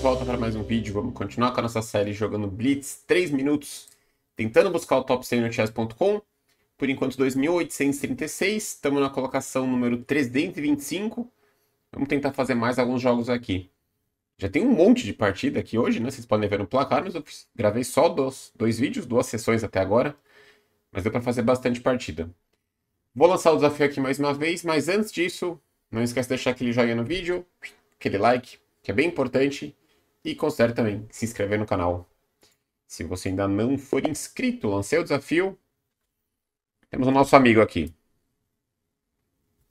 volta para mais um vídeo. Vamos continuar com a nossa série jogando Blitz 3 minutos, tentando buscar o top 100 no chess.com. Por enquanto 2.836, estamos na colocação número 325. Vamos tentar fazer mais alguns jogos aqui. Já tem um monte de partida aqui hoje, né? Vocês podem ver no placar, mas eu gravei só dois, dois vídeos, duas sessões até agora. Mas deu para fazer bastante partida. Vou lançar o desafio aqui mais uma vez, mas antes disso, não esquece de deixar aquele joinha no vídeo, aquele like, que é bem importante. E considere também se inscrever no canal. Se você ainda não for inscrito, lancei o desafio. Temos o nosso amigo aqui.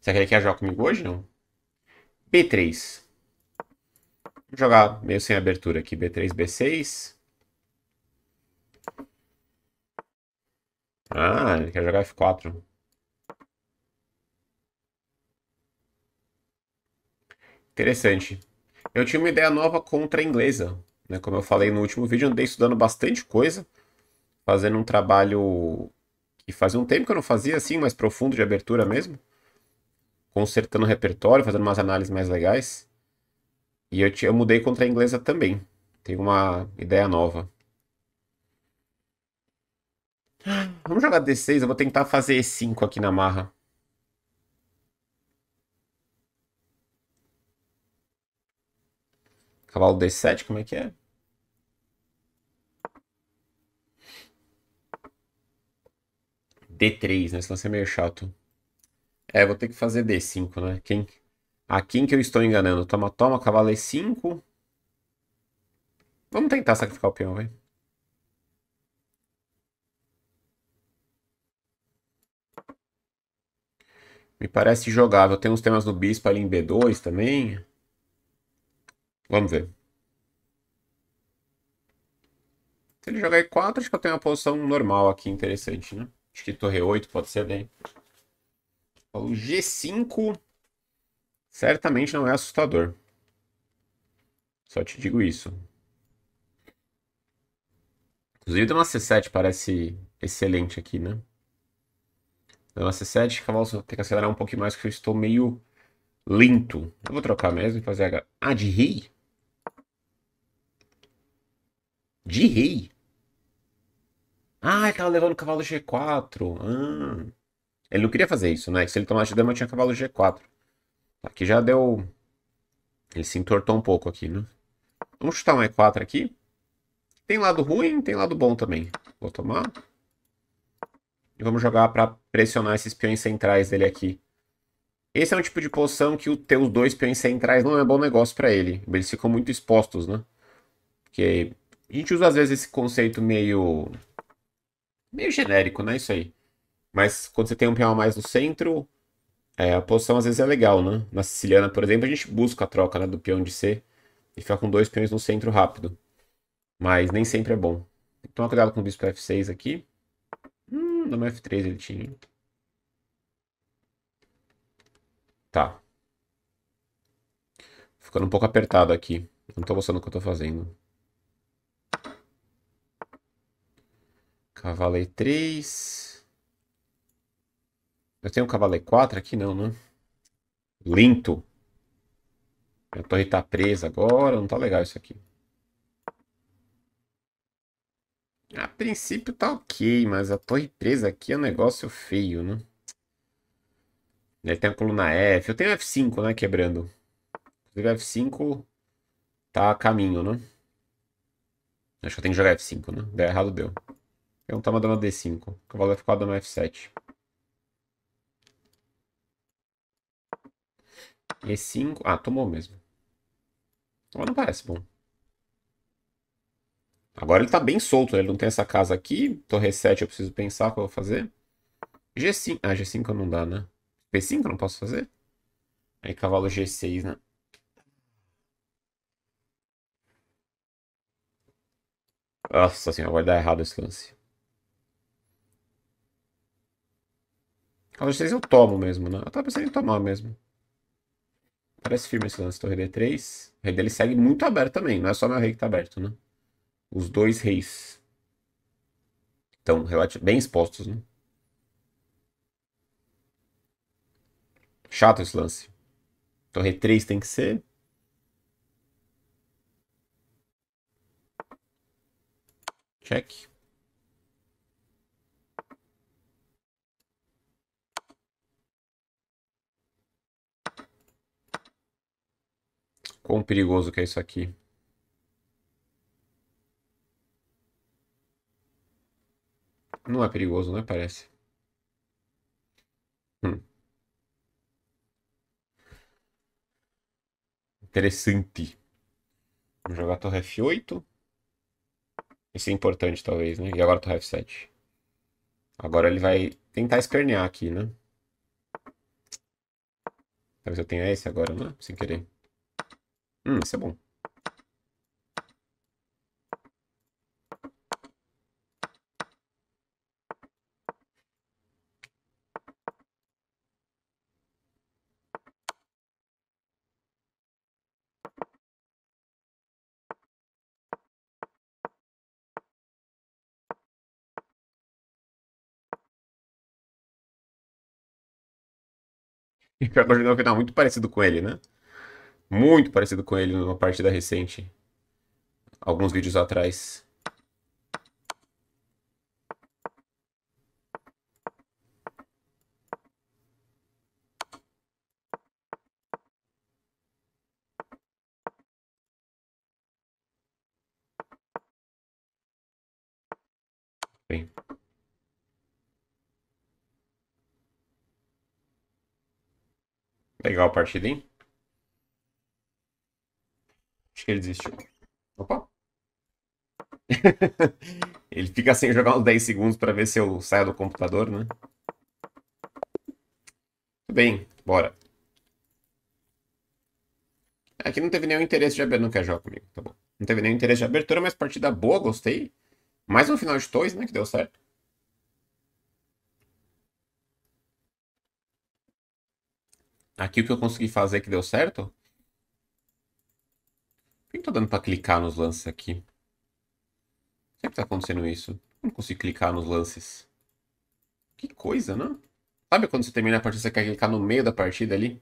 Será que ele quer jogar comigo hoje? Não. B3. Vou jogar meio sem abertura aqui. B3, B6. Ah, ele quer jogar F4. Interessante. Eu tinha uma ideia nova contra a inglesa. Né? Como eu falei no último vídeo, andei estudando bastante coisa, fazendo um trabalho que fazia um tempo que eu não fazia, assim, mais profundo de abertura mesmo. Consertando o repertório, fazendo umas análises mais legais. E eu, eu mudei contra a inglesa também. Tem uma ideia nova. Vamos jogar D6, eu vou tentar fazer E5 aqui na marra. Cavalo D7, como é que é? D3, né? Esse lance é meio chato. É, vou ter que fazer D5, né? Quem... A quem que eu estou enganando? Toma, toma, cavalo E5. Vamos tentar sacrificar o peão, velho. Me parece jogável. Tem uns temas do bispo ali em B2 também. Vamos ver. Se ele jogar E4, acho que eu tenho uma posição normal aqui, interessante, né? Acho que torre 8 pode ser bem. O G5 certamente não é assustador. Só te digo isso. Inclusive, deu uma C7 parece excelente aqui, né? Deu uma C7, cavalo tem que acelerar um pouquinho mais, porque eu estou meio lento. Eu vou trocar mesmo e fazer H. Ah, de rei? De rei. Ah, é ele tava levando cavalo G4. Ah. Ele não queria fazer isso, né? Se ele tomasse dama, tinha cavalo G4. Aqui já deu... Ele se entortou um pouco aqui, né? Vamos chutar um E4 aqui. Tem lado ruim, tem lado bom também. Vou tomar. E vamos jogar para pressionar esses peões centrais dele aqui. Esse é um tipo de posição que ter os dois peões centrais não é bom negócio para ele. Eles ficam muito expostos, né? Porque a gente usa às vezes esse conceito meio. meio genérico, né? Isso aí. Mas quando você tem um peão a mais no centro, é, a posição às vezes é legal, né? Na siciliana, por exemplo, a gente busca a troca né, do peão de C e fica com dois peões no centro rápido. Mas nem sempre é bom. Tem que tomar cuidado com o bispo F6 aqui. Hum, no F3 ele tinha. Tá. Ficando um pouco apertado aqui. Não tô gostando do que eu tô fazendo. Cavalei 3. Eu tenho um cavalei 4 aqui? Não, né? Linto. Minha torre tá presa agora, não tá legal isso aqui. A princípio tá ok, mas a torre presa aqui é um negócio feio, né? Ele tem a coluna F. Eu tenho F5, né, quebrando. Inclusive F5 tá a caminho, né? Acho que eu tenho que jogar F5, né? Deu errado, deu. Então tá mandando D5. Cavalo F4 dando F7. E5. Ah, tomou mesmo. Mas não parece bom. Agora ele tá bem solto, né? ele não tem essa casa aqui. Torre 7 eu preciso pensar o que eu vou fazer. G5. Ah, G5 não dá, né? P5 eu não posso fazer? Aí cavalo G6, né? Nossa senhora, vai dar errado esse lance. Eu não eu tomo mesmo, né? Eu tava pensando em tomar mesmo. Parece firme esse lance. Torre D3. O rei dele segue muito aberto também. Não é só meu rei que tá aberto, né? Os dois reis. Estão bem expostos, né? Chato esse lance. Torre então, 3 tem que ser. Check. Quão perigoso que é isso aqui. Não é perigoso, né? Parece. Hum. Interessante. Vamos jogar torre F8. Isso é importante, talvez, né? E agora torre F7. Agora ele vai tentar espernear aqui, né? Talvez eu tenha esse agora, né? Sem querer. Hum, isso é bom. E pior que o que é muito parecido com ele, né? muito parecido com ele numa partida recente. Alguns vídeos atrás. Bem. Legal a partida, hein? Acho que ele desistiu. Opa! ele fica sem jogar uns 10 segundos para ver se eu saio do computador, né? Tudo bem, bora. Aqui não teve nenhum interesse de abertura. Não quer jogar comigo, tá bom. Não teve nenhum interesse de abertura, mas partida boa, gostei. Mais um final de dois, né? Que deu certo. Aqui o que eu consegui fazer que deu certo por que tá dando pra clicar nos lances aqui? Sempre tá acontecendo isso. Não consigo clicar nos lances. Que coisa, né? Sabe quando você termina a partida, você quer clicar no meio da partida ali?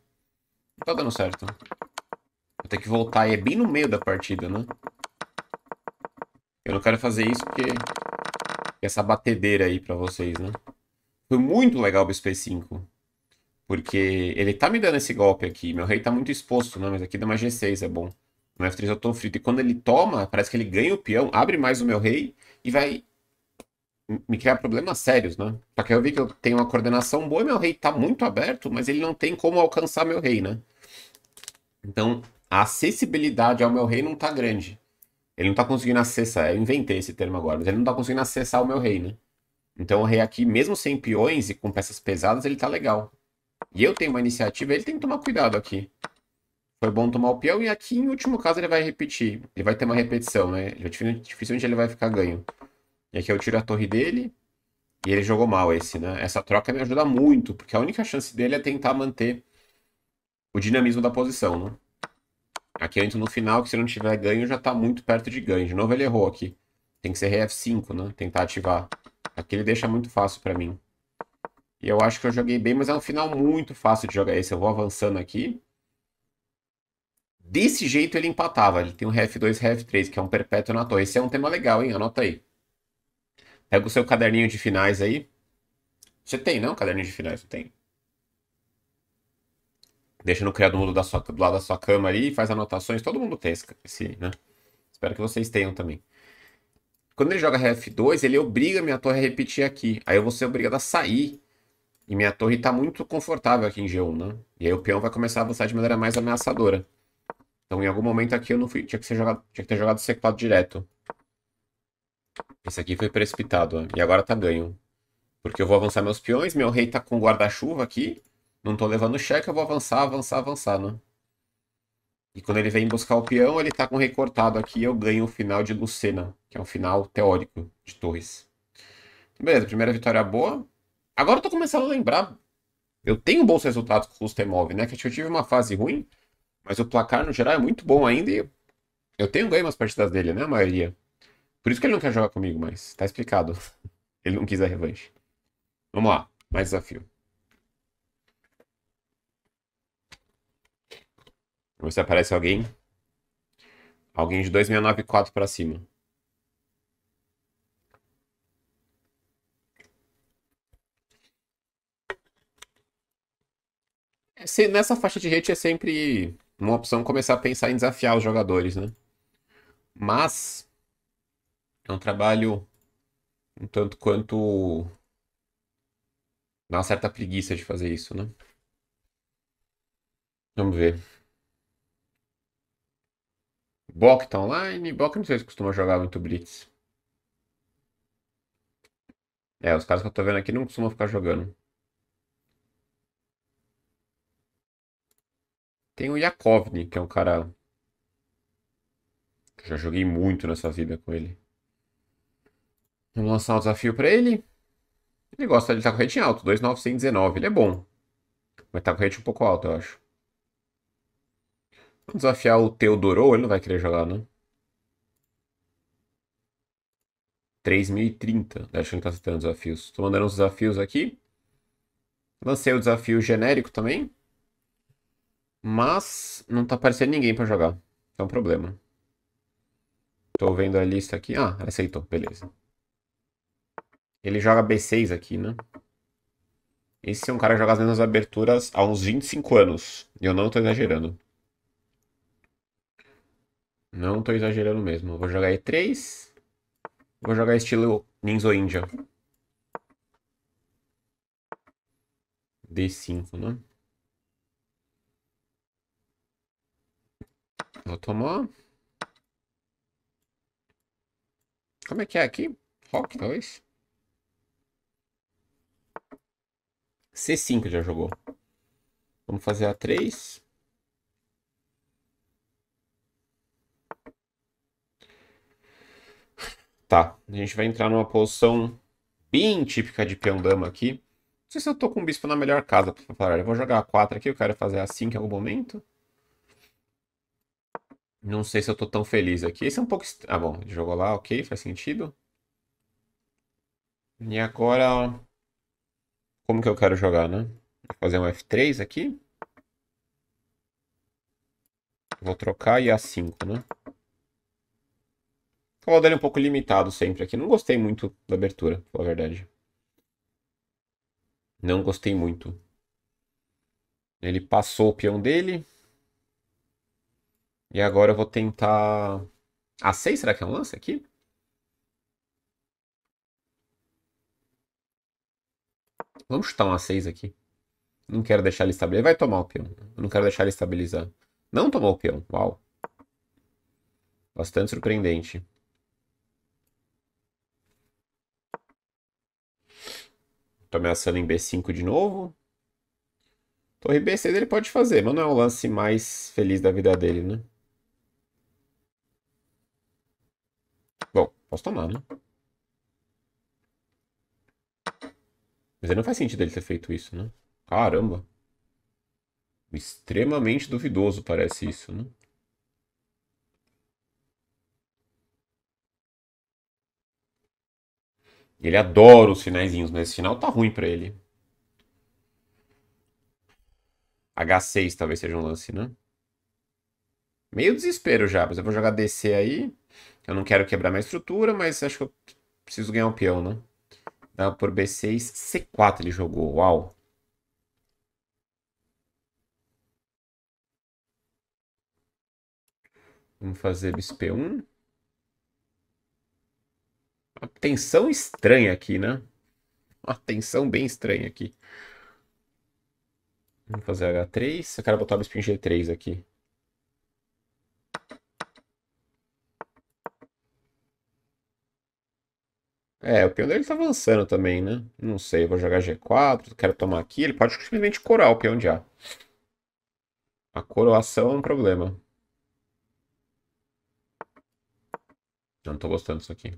Não tá dando certo. Vou ter que voltar aí, é bem no meio da partida, né? Eu não quero fazer isso porque... Essa batedeira aí pra vocês, né? Foi muito legal o BSP 5. Porque ele tá me dando esse golpe aqui. Meu rei tá muito exposto, né? Mas aqui dá uma G6, é bom. No F3 eu tô é frito. E quando ele toma, parece que ele ganha o peão, abre mais o meu rei e vai me criar problemas sérios, né? Só que eu vi que eu tenho uma coordenação boa e meu rei tá muito aberto, mas ele não tem como alcançar meu rei, né? Então, a acessibilidade ao meu rei não tá grande. Ele não tá conseguindo acessar, eu inventei esse termo agora, mas ele não tá conseguindo acessar o meu rei, né? Então o rei aqui, mesmo sem peões e com peças pesadas, ele tá legal. E eu tenho uma iniciativa, ele tem que tomar cuidado aqui foi bom tomar o peão. E aqui, em último caso, ele vai repetir. Ele vai ter uma repetição, né? Dificilmente ele vai ficar ganho. E aqui eu tiro a torre dele. E ele jogou mal esse, né? Essa troca me ajuda muito, porque a única chance dele é tentar manter o dinamismo da posição, né? Aqui eu entro no final, que se não tiver ganho, já tá muito perto de ganho. De novo ele errou aqui. Tem que ser RF5, né? Tentar ativar. Aqui ele deixa muito fácil pra mim. E eu acho que eu joguei bem, mas é um final muito fácil de jogar esse. Eu vou avançando aqui. Desse jeito ele empatava. Ele tem um f 2 f 3 que é um perpétuo na torre. Esse é um tema legal, hein? Anota aí. Pega o seu caderninho de finais aí. Você tem, não? Caderninho de finais, você tem. Deixa no criado mudo da sua, do lado da sua cama ali, faz anotações. Todo mundo tem esse, né? Espero que vocês tenham também. Quando ele joga f 2 ele obriga minha torre a repetir aqui. Aí eu vou ser obrigado a sair. E minha torre está muito confortável aqui em G1, né? E aí o peão vai começar a avançar de maneira mais ameaçadora. Então, em algum momento aqui eu não fui, tinha que, jogado, tinha que ter jogado C4 direto. Esse aqui foi precipitado, ó, e agora tá ganho. Porque eu vou avançar meus peões, meu rei tá com guarda-chuva aqui. Não tô levando cheque, eu vou avançar, avançar, avançar, né? E quando ele vem buscar o peão, ele tá com recortado aqui eu ganho o final de Lucena, que é um final teórico de Torres. Beleza, primeira vitória boa. Agora eu tô começando a lembrar. Eu tenho bons resultados com o Rustemov, né? Que eu tive uma fase ruim, mas o placar, no geral, é muito bom ainda e eu tenho ganho umas partidas dele, né? A maioria. Por isso que ele não quer jogar comigo, mas tá explicado. Ele não quis a revanche. Vamos lá, mais desafio. Vamos ver se aparece alguém. Alguém de 2694 pra cima. É nessa faixa de rate é sempre uma opção começar a pensar em desafiar os jogadores, né? Mas é um trabalho um tanto quanto dá uma certa preguiça de fazer isso, né? Vamos ver. Bok tá online. Bok não sei se costuma jogar muito Blitz. É, os caras que eu tô vendo aqui não costumam ficar jogando. Tem o Yakovni, que é um cara. Já joguei muito nessa vida com ele. Vamos lançar um desafio para ele. Ele gosta, de estar tá com rate alto, 2,919. Ele é bom. Mas tá com rate um pouco alto, eu acho. Vamos desafiar o Teodoro, ele não vai querer jogar, né? 3030. Né? Acho que ele tá aceitando desafios. Tô mandando uns desafios aqui. Lancei o desafio genérico também. Mas não tá aparecendo ninguém para jogar. É um problema. Tô vendo a lista aqui. Ah, aceitou. Beleza. Ele joga B6 aqui, né? Esse é um cara que joga as mesmas aberturas há uns 25 anos. E eu não tô exagerando. Não tô exagerando mesmo. Vou jogar E3. Vou jogar estilo Ninzo India. D5, né? Vou tomar. Como é que é aqui? Rock, talvez? C5 já jogou. Vamos fazer A3. Tá, a gente vai entrar numa posição bem típica de peão-dama aqui. Não sei se eu tô com o bispo na melhor casa, pra falar. Eu vou jogar A4 aqui, eu quero fazer A5 em algum momento. Não sei se eu tô tão feliz aqui. Esse é um pouco. Ah, bom, jogou lá, ok, faz sentido. E agora. Como que eu quero jogar, né? Vou fazer um F3 aqui. Vou trocar e A5, né? O cavalo dele é um pouco limitado sempre aqui. Não gostei muito da abertura, a verdade. Não gostei muito. Ele passou o peão dele. E agora eu vou tentar. A6, será que é um lance aqui? Vamos chutar um A6 aqui. Não quero deixar ele estabilizar. Ele vai tomar o peão. Eu não quero deixar ele estabilizar. Não tomou o peão. Uau. Bastante surpreendente. Tô ameaçando em B5 de novo. Torre B6 ele pode fazer, mas não é o lance mais feliz da vida dele, né? Posso tomar, né? Mas aí não faz sentido ele ter feito isso, né? Caramba! Extremamente duvidoso parece isso, né? Ele adora os finaizinhos, mas esse final tá ruim para ele. H6 talvez seja um lance, né? Meio desespero já, mas eu vou jogar DC aí. Eu não quero quebrar minha estrutura, mas acho que eu preciso ganhar um peão, né? Não, por B6, C4 ele jogou. Uau! Vamos fazer bisp 1 Uma tensão estranha aqui, né? Uma tensão bem estranha aqui. Vamos fazer H3. Eu quero botar o bispo em G3 aqui. É, o peão dele tá avançando também, né? Não sei, vou jogar G4, quero tomar aqui. Ele pode simplesmente corar o peão de A. A coroação é um problema. Eu não tô gostando disso aqui.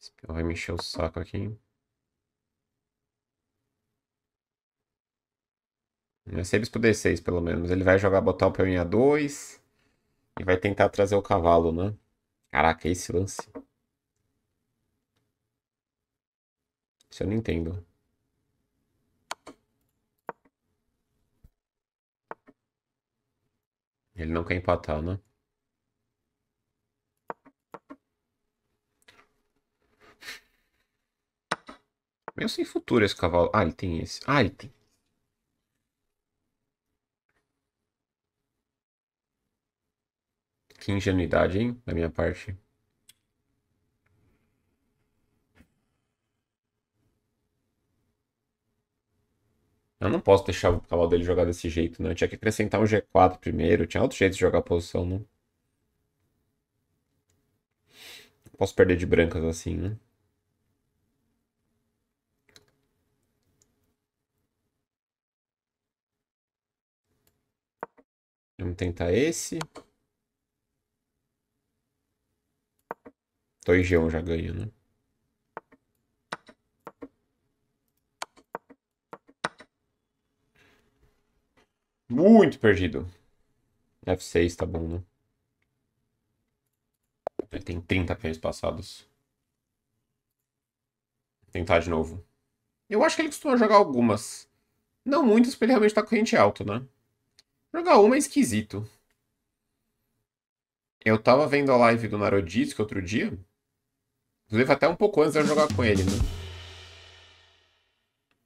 Esse peão vai me encher o saco aqui. Se ser bispo D6, pelo menos. Ele vai jogar botar o peão em A2 e vai tentar trazer o cavalo, né? Caraca, é esse lance. Isso eu não entendo. Ele não quer empatar, né? Meio sem futuro esse cavalo. Ah, ele tem esse. Ah, ele tem. Que ingenuidade, hein? Da minha parte. Eu não posso deixar o cavalo dele jogar desse jeito, né? Eu tinha que acrescentar um G4 primeiro. Tinha outro jeito de jogar a posição, né? não? Né? Posso perder de brancas assim, né? Vamos tentar esse. Dois já ganha, né? Muito perdido. F6 tá bom, né? Ele tem 30 peões passados. Vou tentar de novo. Eu acho que ele costuma jogar algumas. Não muitas, porque ele realmente tá corrente alta, né? Jogar uma é esquisito. Eu tava vendo a live do Narodisco outro dia. Inclusive até um pouco antes de eu jogar com ele, né?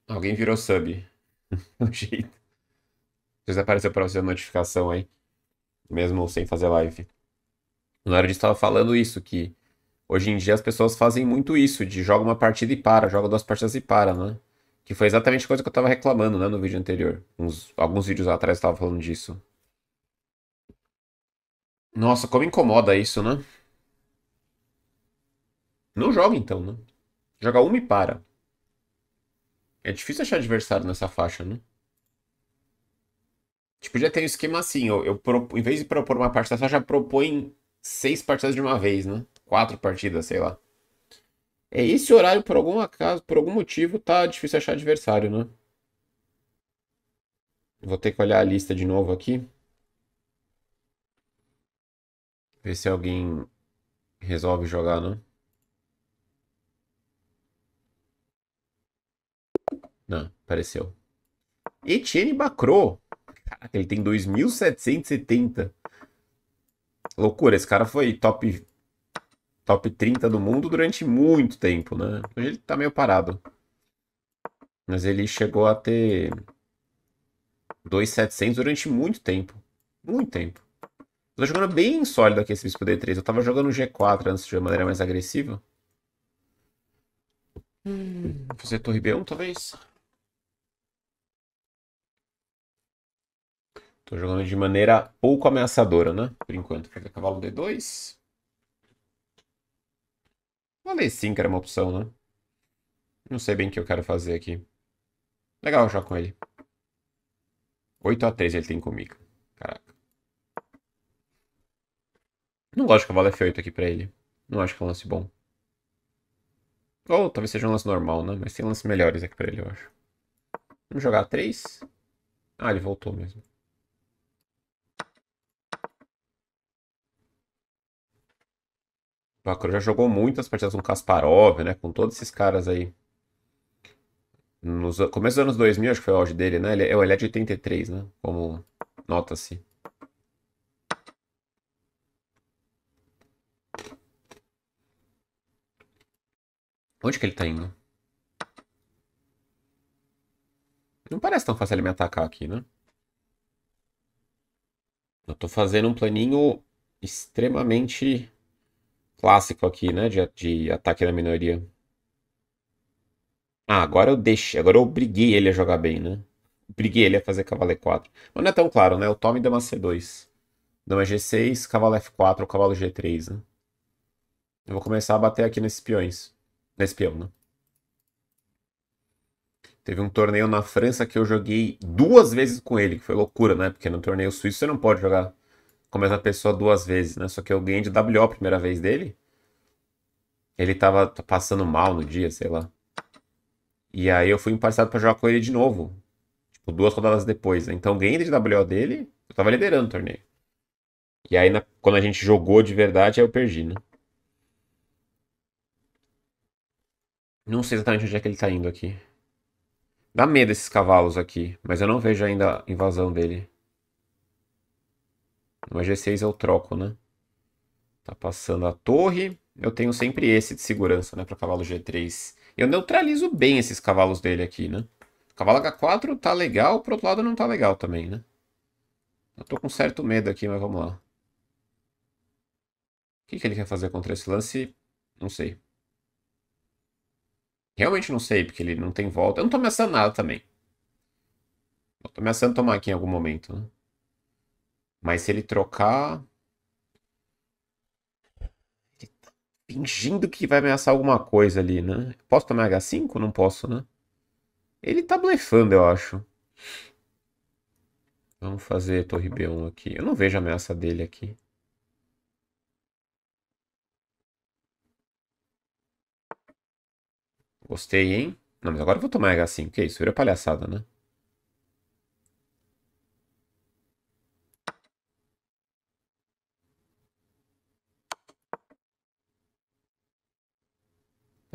Alguém virou sub. Do jeito. Vocês apareceu pra você a notificação aí. Mesmo sem fazer live. Na hora de estava falando isso, que hoje em dia as pessoas fazem muito isso, de joga uma partida e para, joga duas partidas e para, né? Que foi exatamente a coisa que eu estava reclamando, né, no vídeo anterior. Uns, alguns vídeos atrás eu tava falando disso. Nossa, como incomoda isso, né? Não joga então, né? Joga uma e para. É difícil achar adversário nessa faixa, né? Tipo, já tem um esquema assim, eu, eu em vez de propor uma partida só, já propõe seis partidas de uma vez, né? Quatro partidas, sei lá. É esse horário, por algum acaso, por algum motivo, tá difícil achar adversário, né? Vou ter que olhar a lista de novo aqui. Ver se alguém resolve jogar, né? Não, apareceu. Etienne Bacro. Caraca, ele tem 2.770. Loucura, esse cara foi top top 30 do mundo durante muito tempo, né? Hoje ele tá meio parado. Mas ele chegou a ter 2.700 durante muito tempo. Muito tempo. Eu tô jogando bem sólido aqui esse bispo D3. Eu tava jogando G4 antes de uma maneira mais agressiva. Hum. Fazer torre B1, talvez? Tô jogando de maneira pouco ameaçadora, né? Por enquanto. Fazer cavalo D2. Falei sim que era uma opção, né? Não sei bem o que eu quero fazer aqui. Legal jogar com ele. 8x3 ele tem comigo. Caraca. Não gosto de cavalo F8 aqui pra ele. Não acho que é um lance bom. Ou talvez seja um lance normal, né? Mas tem lances melhores aqui pra ele, eu acho. Vamos jogar 3. Ah, ele voltou mesmo. O já jogou muitas partidas com Kasparov, né? Com todos esses caras aí. Nos começo dos anos 2000, acho que foi o auge dele, né? Ele, é, é, ele é de 83, né? Como nota-se. Onde que ele tá indo? Não parece tão fácil ele me atacar aqui, né? Eu tô fazendo um planinho extremamente clássico aqui, né? De, de ataque na minoria. Ah, agora eu deixei. Agora eu obriguei ele a jogar bem, né? Obriguei ele a fazer cavalo E4. Mas não é tão claro, né? O tome dama C2. Dama G6, cavalo F4 ou cavalo G3, né? Eu vou começar a bater aqui nesses peões. Nesse peão, né? Teve um torneio na França que eu joguei duas vezes com ele, que foi loucura, né? Porque no torneio suíço você não pode jogar com a mesma pessoa duas vezes, né? Só que eu ganhei de WO a primeira vez dele. Ele tava passando mal no dia, sei lá. E aí eu fui emparçado para jogar com ele de novo. Tipo, duas rodadas depois. Né? Então ganhei de WO dele, eu tava liderando o torneio. E aí na... quando a gente jogou de verdade, aí eu perdi, né? Não sei exatamente onde é que ele tá indo aqui. Dá medo esses cavalos aqui, mas eu não vejo ainda a invasão dele. No G6 eu troco, né? Tá passando a torre. Eu tenho sempre esse de segurança, né? Para cavalo G3. Eu neutralizo bem esses cavalos dele aqui, né? Cavalo H4 tá legal, pro outro lado não tá legal também, né? Eu tô com certo medo aqui, mas vamos lá. O que, que ele quer fazer contra esse lance? Não sei. Realmente não sei, porque ele não tem volta. Eu não tô ameaçando nada também. Eu tô ameaçando tomar aqui em algum momento, né? Mas se ele trocar. Ele tá fingindo que vai ameaçar alguma coisa ali, né? Posso tomar H5? Não posso, né? Ele tá blefando, eu acho. Vamos fazer torre B1 aqui. Eu não vejo a ameaça dele aqui. Gostei, hein? Não, mas agora eu vou tomar H5. Que isso? Vira palhaçada, né?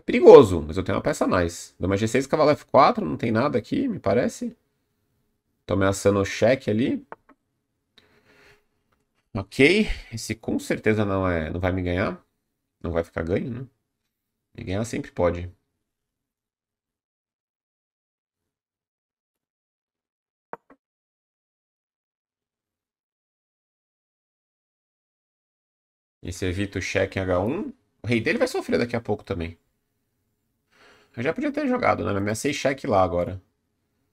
Perigoso, mas eu tenho uma peça a mais. Dama G6, cavalo F4, não tem nada aqui, me parece. Tô ameaçando o cheque ali. Ok, esse com certeza não, é, não vai me ganhar. Não vai ficar ganho, né? Me ganhar sempre pode. Esse evita o cheque em H1. O rei dele vai sofrer daqui a pouco também. Eu já podia ter jogado, né? Na minha 6 lá agora.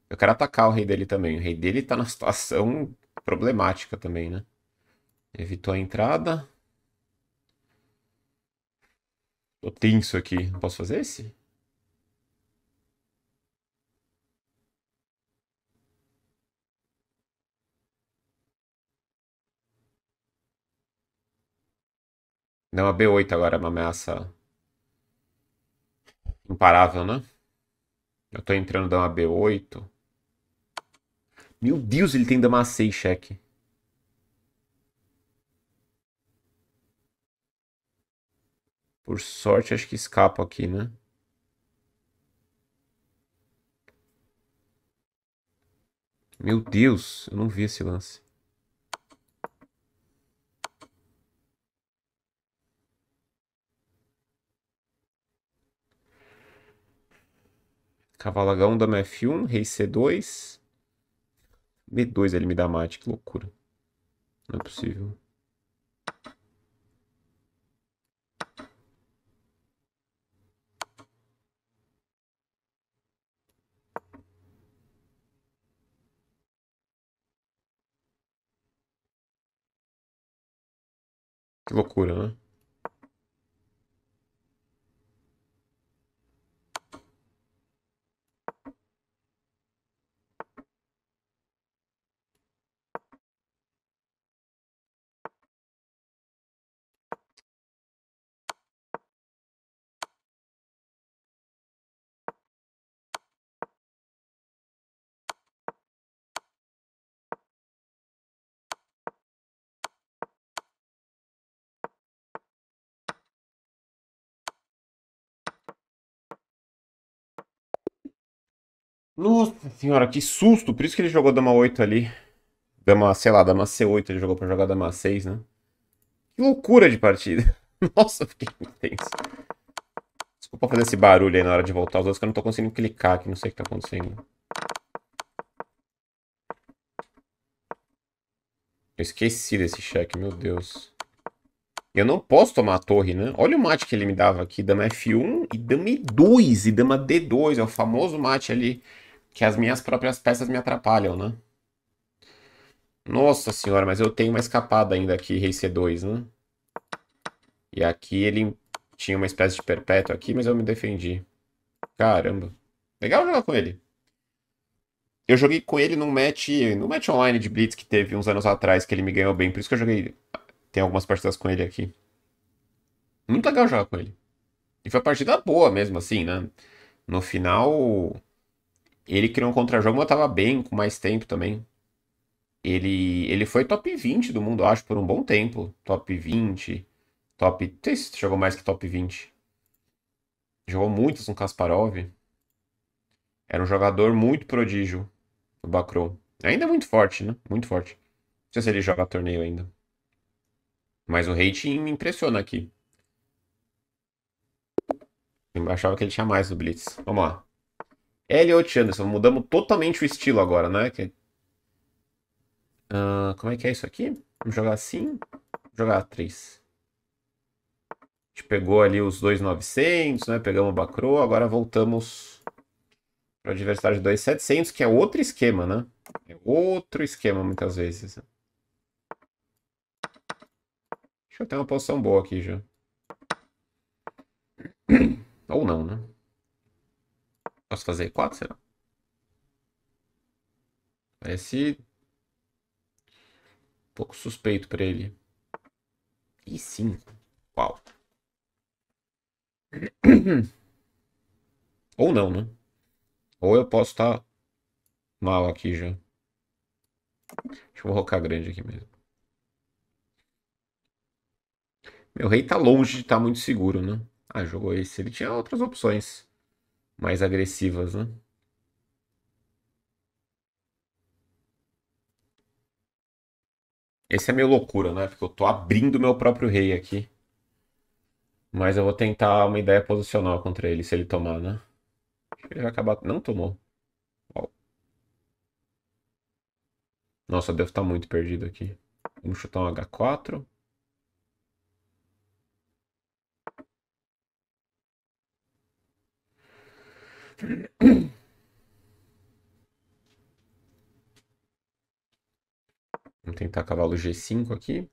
Eu quero atacar o rei dele também. O rei dele tá na situação problemática também, né? Evitou a entrada. Tô tenso aqui. Não posso fazer esse? Não, a B8 agora é uma ameaça Imparável, né? Eu tô entrando dama B8. Meu Deus, ele tem dama C cheque. Por sorte, acho que escapo aqui, né? Meu Deus, eu não vi esse lance. Cavalo H1 dama F1, rei C2. B2 ele me dá mate, que loucura. Não é possível. Que loucura, né? Nossa senhora, que susto! Por isso que ele jogou dama 8 ali. Dama, sei lá, dama C8 ele jogou pra jogar dama 6, né? Que loucura de partida. Nossa, fiquei intenso. Desculpa fazer esse barulho aí na hora de voltar os outros, que eu não tô conseguindo clicar aqui, não sei o que tá acontecendo. Eu esqueci desse cheque, meu Deus. Eu não posso tomar a torre, né? Olha o mate que ele me dava aqui. Dama F1 e dama E2 e dama D2. É o famoso mate ali que as minhas próprias peças me atrapalham, né? Nossa senhora, mas eu tenho uma escapada ainda aqui, rei C2, né? E aqui ele tinha uma espécie de perpétuo aqui, mas eu me defendi. Caramba. Legal jogar com ele. Eu joguei com ele num match, num match online de Blitz que teve uns anos atrás, que ele me ganhou bem. Por isso que eu joguei... Tem algumas partidas com ele aqui. Muito legal jogar com ele. E foi uma partida boa mesmo, assim, né? No final... Ele criou um contra-jogo, mas tava bem, com mais tempo também. Ele, ele foi top 20 do mundo, acho, por um bom tempo. Top 20, top... Não sei se jogou mais que top 20. Jogou muitos no Kasparov. Era um jogador muito prodígio, o Bakron. Ainda é muito forte, né? Muito forte. Não sei se ele joga torneio ainda. Mas o rating me impressiona aqui. Eu achava que ele tinha mais do Blitz. Vamos lá. Elliot Anderson, mudamos totalmente o estilo agora, né? Que... Uh, como é que é isso aqui? Vamos jogar assim, jogar 3. A gente pegou ali os 2.900, né? Pegamos o Bacro, agora voltamos para o adversário de 2.700, que é outro esquema, né? É outro esquema, muitas vezes. Deixa eu ter uma posição boa aqui já. Ou não, né? Posso fazer quatro, será? Parece um pouco suspeito para ele. E cinco. Uau. Ou não, né? Ou eu posso estar tá mal aqui já. Deixa eu rocar grande aqui mesmo. Meu rei tá longe de estar tá muito seguro, né? Ah, jogou esse. Ele tinha outras opções mais agressivas, né? Esse é meio loucura, né? Porque eu tô abrindo meu próprio rei aqui. Mas eu vou tentar uma ideia posicional contra ele, se ele tomar, né? Ele vai acabar... Não tomou. Nossa, eu devo estar tá muito perdido aqui. Vamos chutar um H4. Vamos tentar cavalo G5 aqui.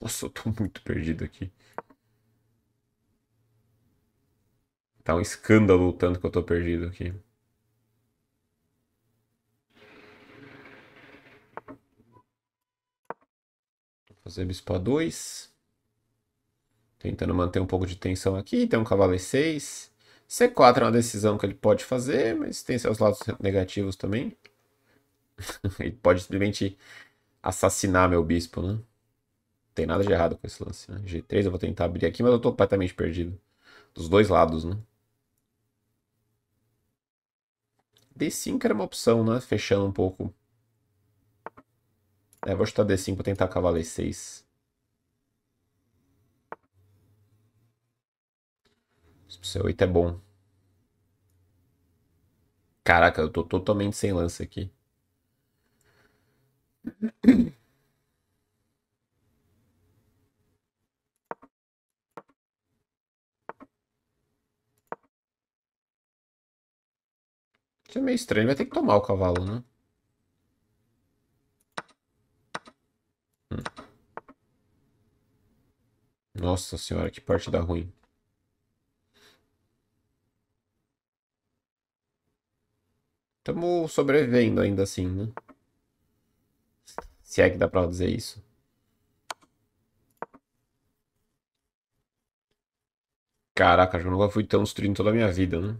Nossa, eu tô muito perdido aqui. Tá um escândalo o tanto que eu tô perdido aqui. Vou fazer bispo A2. Tentando manter um pouco de tensão aqui. Tem um cavalo e6. C4 é uma decisão que ele pode fazer, mas tem seus lados negativos também. ele pode simplesmente assassinar meu bispo, né? Não tem nada de errado com esse lance. Né? G3 eu vou tentar abrir aqui, mas eu tô completamente perdido. Dos dois lados, né? D5 era uma opção, né? Fechando um pouco. É, vou chutar D5 pra tentar cavalo E6. C8 tipo, é bom. Caraca, eu tô totalmente sem lance aqui. Isso é meio estranho, vai ter que tomar o cavalo, né? Hum. Nossa senhora, que partida ruim. Estamos sobrevivendo ainda assim, né? Se é que dá pra dizer isso. Caraca, eu nunca fui tão destruído toda a minha vida, né?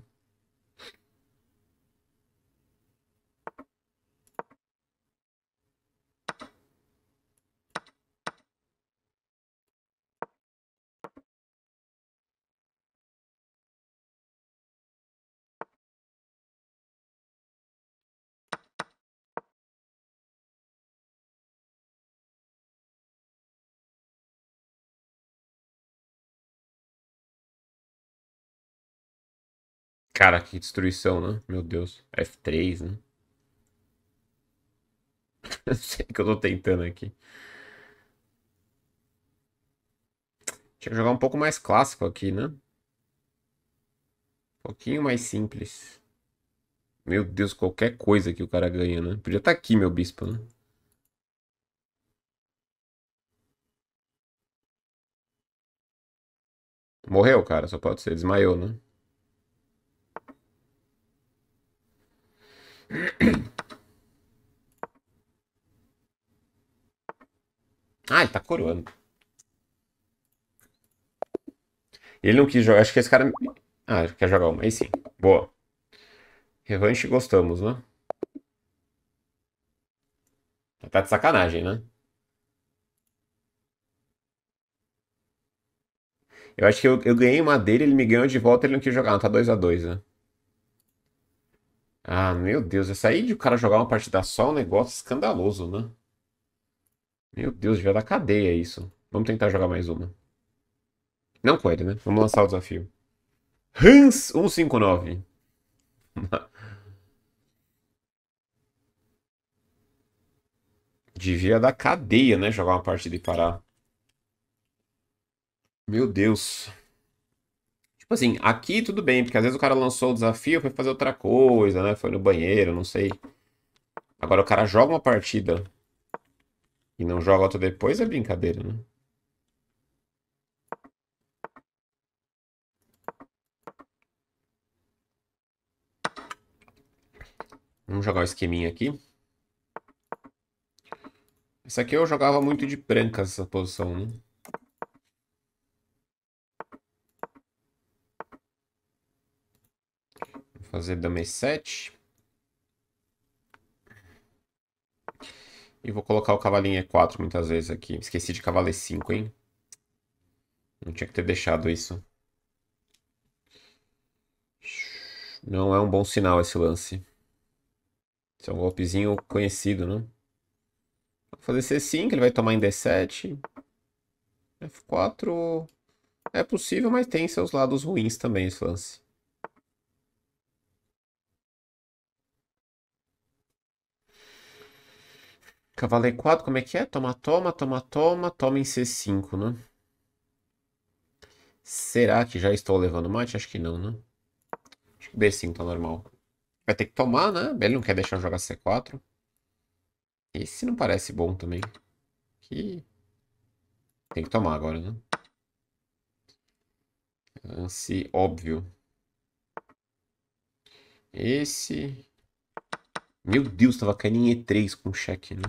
Cara, que destruição, né? Meu Deus. F3, né? Eu sei que eu tô tentando aqui. Tinha que jogar um pouco mais clássico aqui, né? Um pouquinho mais simples. Meu Deus, qualquer coisa que o cara ganha, né? Podia estar tá aqui, meu bispo, né? Morreu, cara, só pode ser. Desmaiou, né? Ah, ele tá coroando. Ele não quis jogar. Acho que esse cara. Ah, quer jogar uma. Aí sim. Boa. Revanche gostamos, né? Tá de sacanagem, né? Eu acho que eu, eu ganhei uma dele, ele me ganhou de volta, ele não quis jogar. Não, tá 2x2, né? Ah, meu Deus, essa aí de o cara jogar uma partida só é um negócio escandaloso, né? Meu Deus, devia dar cadeia isso. Vamos tentar jogar mais uma. Não com ele, né? Vamos lançar o desafio. Hans159. Devia dar cadeia, né? Jogar uma partida e parar. Meu Deus. Tipo assim, aqui tudo bem, porque às vezes o cara lançou o desafio, foi fazer outra coisa, né? Foi no banheiro, não sei. Agora o cara joga uma partida e não joga outra depois, é brincadeira, né? Vamos jogar o um esqueminha aqui. Essa aqui eu jogava muito de branca, essa posição, né? fazer dama e7. E vou colocar o cavalinho e4 muitas vezes aqui. Esqueci de cavalo e5, hein? Não tinha que ter deixado isso. Não é um bom sinal esse lance. Esse é um golpezinho conhecido, né? Vou fazer C5, ele vai tomar em D7. F4 é possível, mas tem seus lados ruins também esse lance. Cavaleiro 4, como é que é? Toma, toma, toma, toma, toma em C5, né? Será que já estou levando mate? Acho que não, né? Acho que B5 tá normal. Vai ter que tomar, né? Ele não quer deixar jogar C4. Esse não parece bom também. Tem que tomar agora, né? Lance óbvio. Esse... Meu Deus, tava caindo em E3 com cheque, né?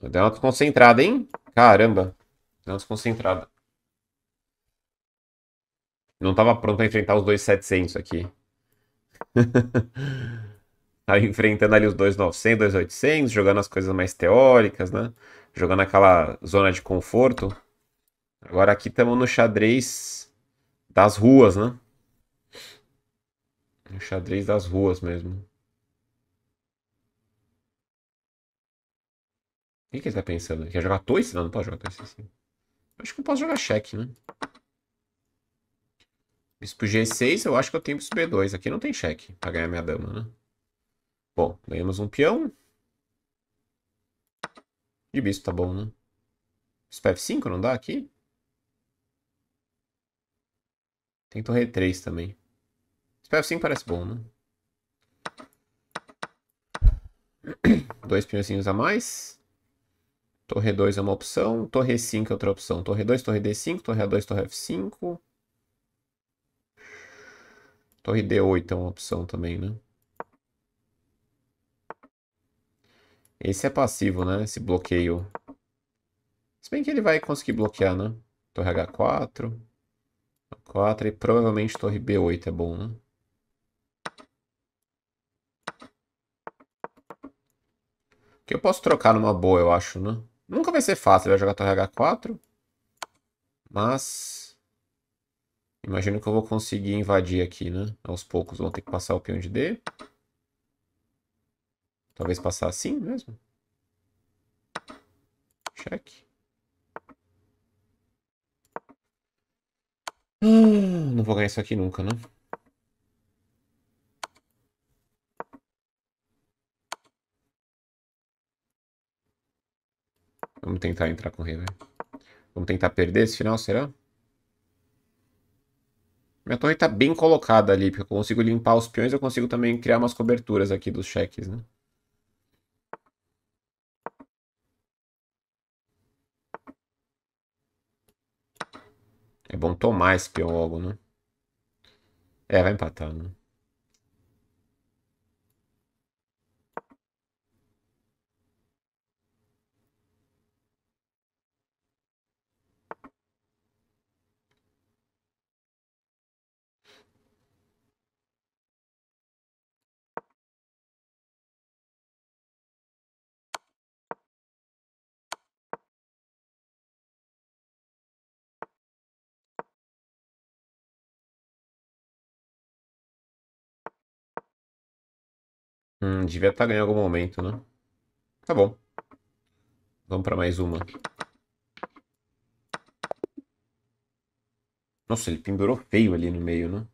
Vou dar uma desconcentrada, hein? Caramba. Deu uma desconcentrada. Não tava pronto pra enfrentar os dois 700 aqui. tava enfrentando ali os dois 900, dois 800, jogando as coisas mais teóricas, né? Jogando aquela zona de conforto. Agora aqui estamos no xadrez das ruas, né? No xadrez das ruas mesmo. O que, que ele tá pensando? Quer jogar Toice? Não, não pode jogar Toice assim. Acho que eu posso jogar cheque, né? Bispo G6, eu acho que eu tenho Bispo B2. Aqui não tem cheque pra ganhar minha dama, né? Bom, ganhamos um peão. De bispo tá bom, né? Bispo F5 não dá aqui? Tem torre 3 também. Bispo F5 parece bom, né? Dois peãozinhos a mais. Torre 2 é uma opção, torre 5 é outra opção. Torre 2, torre D5, torre A2, torre F5. Torre D8 é uma opção também, né? Esse é passivo, né? Esse bloqueio. Se bem que ele vai conseguir bloquear, né? Torre H4. 4 e provavelmente torre B8 é bom, né? Que eu posso trocar numa boa, eu acho, né? Nunca vai ser fácil, ele vai jogar torre H4. Mas... Imagino que eu vou conseguir invadir aqui, né? Aos poucos vão ter que passar o peão de D. Talvez passar assim mesmo. Cheque. Hum, não vou ganhar isso aqui nunca, né? Vamos tentar entrar com o rei, velho. Vamos tentar perder esse final, será? Minha torre tá bem colocada ali, porque eu consigo limpar os peões, eu consigo também criar umas coberturas aqui dos cheques, né? É bom tomar esse peão logo, né? É, vai empatar, né? Hum, devia estar tá ganhando em algum momento, né? Tá bom. Vamos para mais uma. Nossa, ele pendurou feio ali no meio, né?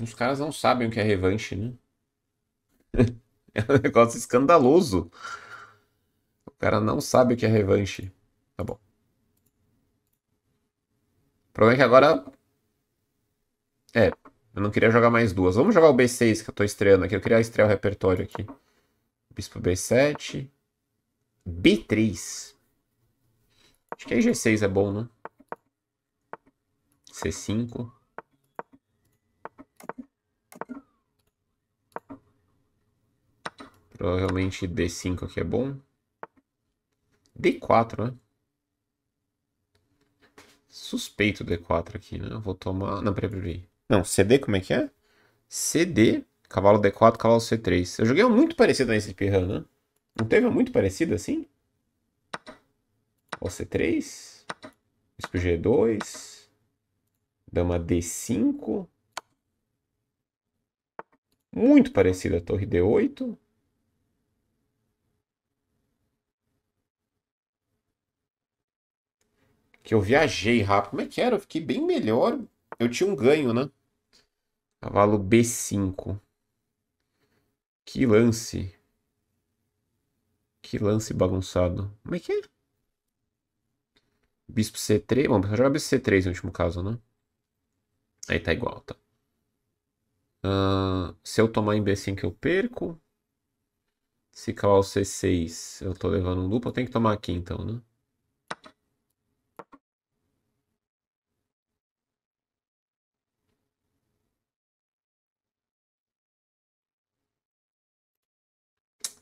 Os caras não sabem o que é revanche, né? é um negócio escandaloso. O cara não sabe o que é revanche. Tá bom problema é que agora. É, eu não queria jogar mais duas. Vamos jogar o B6 que eu tô estreando aqui. Eu queria estrear o repertório aqui. Bispo B7. B3. Acho que aí G6 é bom, né? C5. Provavelmente D5 aqui é bom. D4, né? suspeito D4 aqui, né? Eu vou tomar. Não, peraí, peraí. Não, CD como é que é? CD, cavalo D4, cavalo C3. Eu joguei um muito parecido nesse Pirran, né? Não teve um muito parecido assim? O C3, Bispo G2, Dama D5. Muito parecida a torre D8. Que eu viajei rápido. Como é que era? Eu fiquei bem melhor. Eu tinha um ganho, né? Cavalo B5. Que lance. Que lance bagunçado. Como é que é? Bispo C3. Bom, joga bispo C3 no último caso, né? Aí tá igual, tá. Uh, se eu tomar em B5 eu perco. Se cavalo C6 eu tô levando um duplo. Eu tenho que tomar aqui então, né?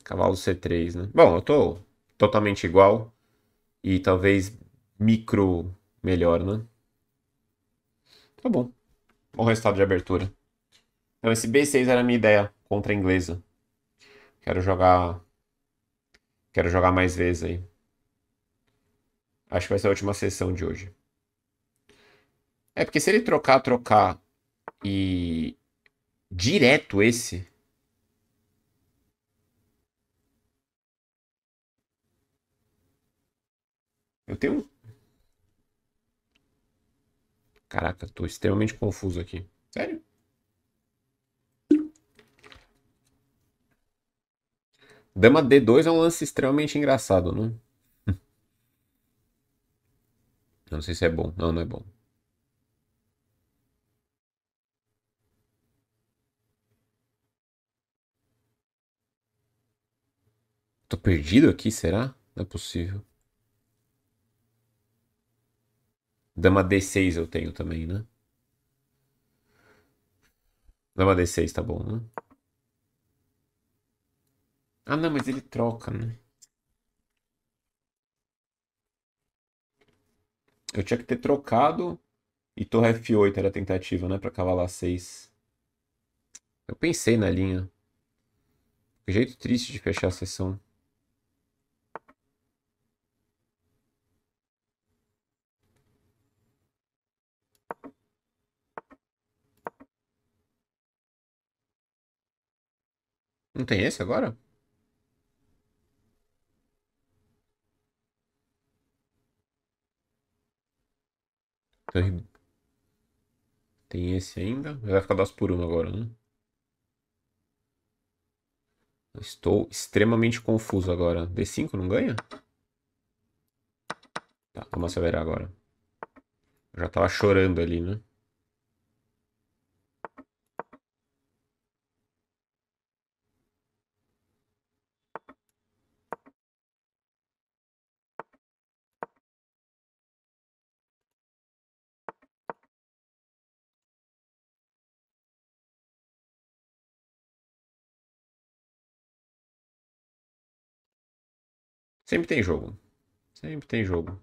Cavalo C3, né? Bom, eu tô totalmente igual. E talvez micro melhor, né? Tá bom. Bom resultado de abertura. Então, esse B6 era a minha ideia contra a inglesa. Quero jogar. Quero jogar mais vezes aí. Acho que vai ser a última sessão de hoje. É porque se ele trocar, trocar e direto esse, Eu tenho. Caraca, tô extremamente confuso aqui. Sério? Dama D2 é um lance extremamente engraçado, não? não sei se é bom. Não, não é bom. Tô perdido aqui, será? Não é possível. Dama D6 eu tenho também, né? Dama D6 tá bom, né? Ah, não, mas ele troca, né? Eu tinha que ter trocado e torre F8 era a tentativa, né? Pra cavalar 6. Eu pensei na linha. Que jeito triste de fechar a sessão. Não tem esse agora? Tem esse ainda? Vai ficar duas por uma agora, né? Estou extremamente confuso agora. D5 não ganha? Tá, vamos acelerar agora. Eu já tava chorando ali, né? Sempre tem jogo. Sempre tem jogo.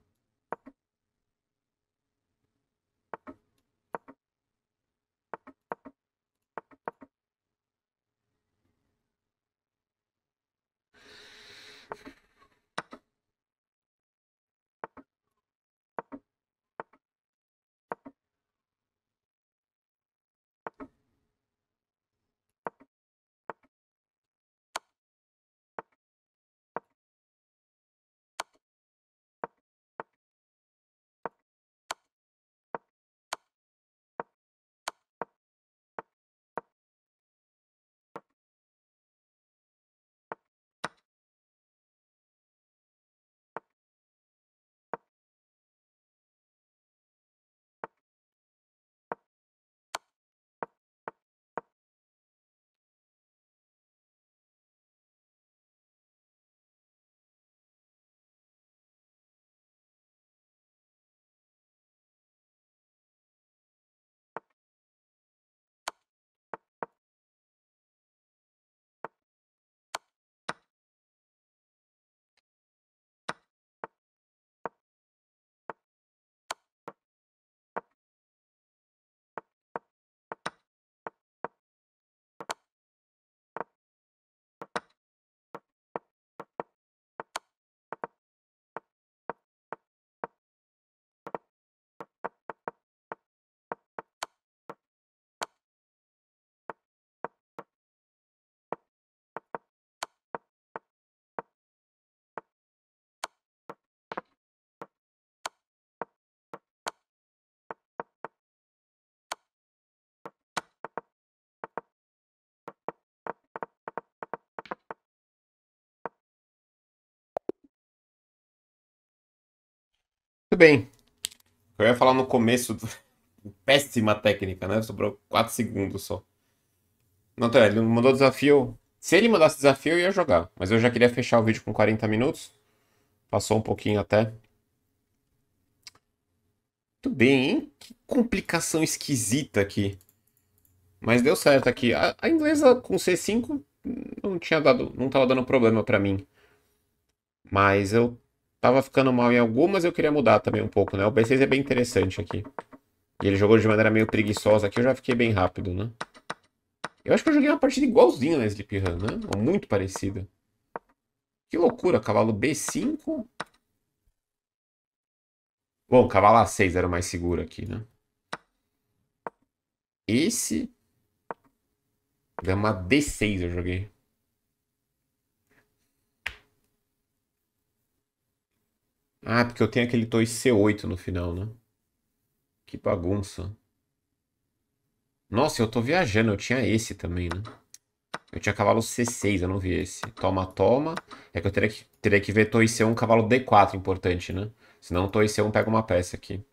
Muito bem. Eu ia falar no começo. Péssima técnica, né? Sobrou 4 segundos só. Não, tá, ele mandou desafio. Se ele mandasse desafio, eu ia jogar. Mas eu já queria fechar o vídeo com 40 minutos. Passou um pouquinho até. Muito bem, hein? Que complicação esquisita aqui. Mas deu certo aqui. A, a inglesa com C5 não tinha dado, não tava dando problema para mim. Mas eu Tava ficando mal em algumas, eu queria mudar também um pouco, né? O B6 é bem interessante aqui. E ele jogou de maneira meio preguiçosa aqui, eu já fiquei bem rápido, né? Eu acho que eu joguei uma partida igualzinha na Sleep Run, né? Ou muito parecida. Que loucura, cavalo B5. Bom, cavalo A6 era o mais seguro aqui, né? Esse... Dama D6 eu joguei. Ah, porque eu tenho aquele Toy C8 no final, né? Que bagunça. Nossa, eu tô viajando. Eu tinha esse também, né? Eu tinha cavalo C6, eu não vi esse. Toma, toma. É que eu teria que, teria que ver Toy C1, cavalo D4, importante, né? Senão Toy C1 pega uma peça aqui.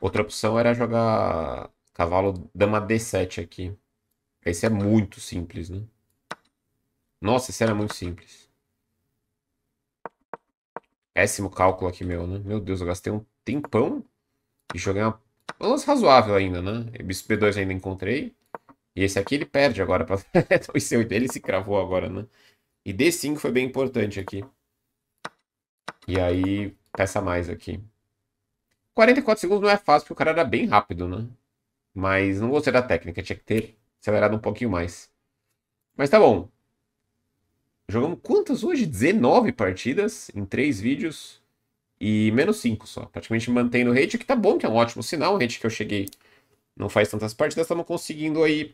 Outra opção era jogar cavalo dama D7 aqui. Esse é muito simples, né? Nossa, esse era muito simples péssimo cálculo aqui meu, né? Meu Deus, eu gastei um tempão e joguei uma balança razoável ainda, né? Bispo B2 ainda encontrei. E esse aqui ele perde agora para c 8 Ele se cravou agora, né? E D5 foi bem importante aqui. E aí, peça mais aqui. 44 segundos não é fácil, porque o cara era bem rápido, né? Mas não gostei da técnica, tinha que ter acelerado um pouquinho mais. Mas tá bom. Jogamos quantas hoje? 19 partidas em três vídeos e menos 5 só. Praticamente mantendo o rate, que tá bom, que é um ótimo sinal. O rate que eu cheguei não faz tantas partidas, estamos conseguindo aí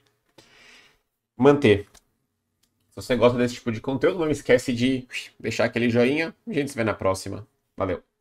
manter. Se você gosta desse tipo de conteúdo, não esquece de deixar aquele joinha. A gente se vê na próxima. Valeu!